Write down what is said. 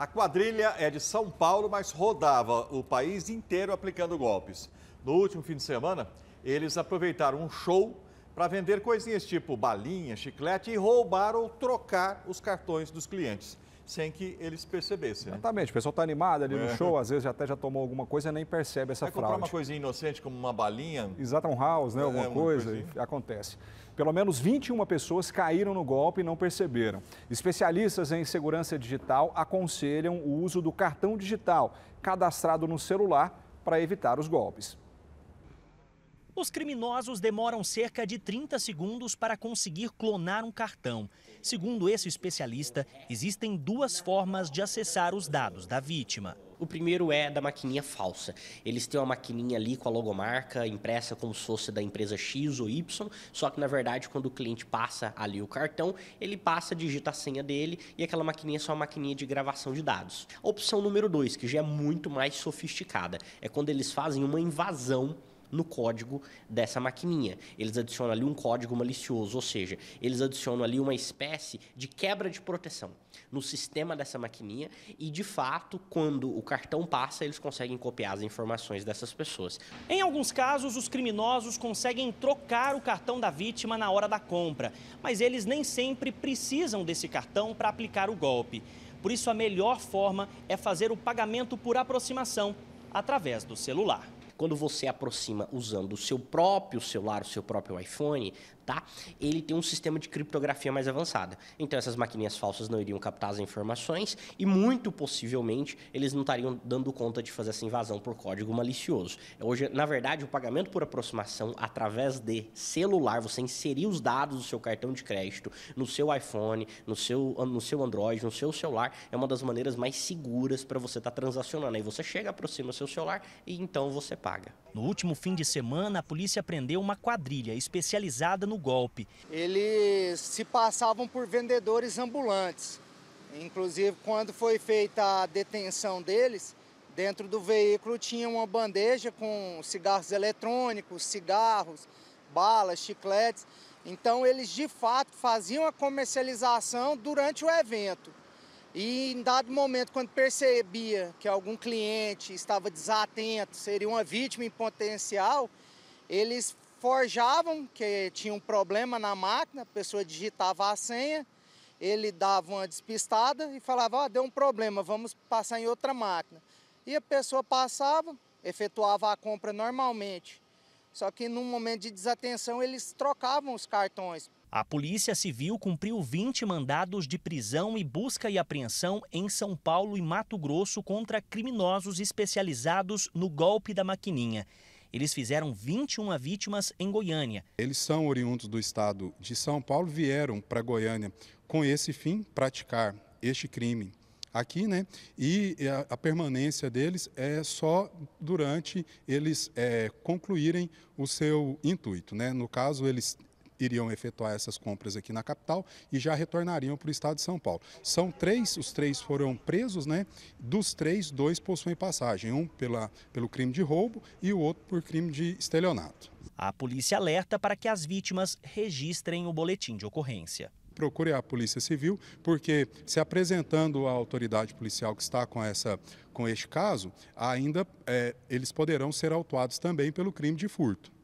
A quadrilha é de São Paulo, mas rodava o país inteiro aplicando golpes. No último fim de semana, eles aproveitaram um show para vender coisinhas tipo balinha, chiclete e roubar ou trocar os cartões dos clientes sem que eles percebessem. Né? Exatamente, o pessoal está animado ali é. no show, às vezes até já tomou alguma coisa e nem percebe essa Vai fraude. comprar uma coisinha inocente como uma balinha. Exato, um house, né, é, alguma é, coisa, e acontece. Pelo menos 21 pessoas caíram no golpe e não perceberam. Especialistas em segurança digital aconselham o uso do cartão digital cadastrado no celular para evitar os golpes. Os criminosos demoram cerca de 30 segundos para conseguir clonar um cartão. Segundo esse especialista, existem duas formas de acessar os dados da vítima. O primeiro é da maquininha falsa. Eles têm uma maquininha ali com a logomarca impressa como se fosse da empresa X ou Y, só que na verdade quando o cliente passa ali o cartão, ele passa, digita a senha dele e aquela maquininha é só uma maquininha de gravação de dados. A opção número dois, que já é muito mais sofisticada, é quando eles fazem uma invasão no código dessa maquininha. Eles adicionam ali um código malicioso, ou seja, eles adicionam ali uma espécie de quebra de proteção no sistema dessa maquininha e, de fato, quando o cartão passa, eles conseguem copiar as informações dessas pessoas. Em alguns casos, os criminosos conseguem trocar o cartão da vítima na hora da compra, mas eles nem sempre precisam desse cartão para aplicar o golpe. Por isso, a melhor forma é fazer o pagamento por aproximação através do celular. Quando você aproxima usando o seu próprio celular, o seu próprio iPhone, Tá? ele tem um sistema de criptografia mais avançada. Então essas maquininhas falsas não iriam captar as informações e muito possivelmente eles não estariam dando conta de fazer essa invasão por código malicioso. Hoje, na verdade, o pagamento por aproximação através de celular, você inserir os dados do seu cartão de crédito no seu iPhone, no seu, no seu Android, no seu celular, é uma das maneiras mais seguras para você estar tá transacionando. Aí você chega, aproxima o seu celular e então você paga. No último fim de semana, a polícia prendeu uma quadrilha especializada no golpe. Eles se passavam por vendedores ambulantes. Inclusive, quando foi feita a detenção deles, dentro do veículo tinha uma bandeja com cigarros eletrônicos, cigarros, balas, chicletes. Então, eles de fato faziam a comercialização durante o evento. E em dado momento, quando percebia que algum cliente estava desatento, seria uma vítima em potencial, eles forjavam que tinha um problema na máquina, a pessoa digitava a senha, ele dava uma despistada e falava, ó, deu um problema, vamos passar em outra máquina. E a pessoa passava, efetuava a compra normalmente. Só que num momento de desatenção eles trocavam os cartões. A Polícia Civil cumpriu 20 mandados de prisão e busca e apreensão em São Paulo e Mato Grosso contra criminosos especializados no golpe da maquininha. Eles fizeram 21 vítimas em Goiânia. Eles são oriundos do estado de São Paulo, vieram para Goiânia com esse fim praticar este crime aqui, né? E a, a permanência deles é só durante eles é, concluírem o seu intuito, né? No caso, eles iriam efetuar essas compras aqui na capital e já retornariam para o estado de São Paulo. São três, os três foram presos, né? Dos três, dois possuem passagem, um pela, pelo crime de roubo e o outro por crime de estelionato. A polícia alerta para que as vítimas registrem o boletim de ocorrência procure a Polícia Civil, porque se apresentando à autoridade policial que está com essa com este caso, ainda é, eles poderão ser autuados também pelo crime de furto.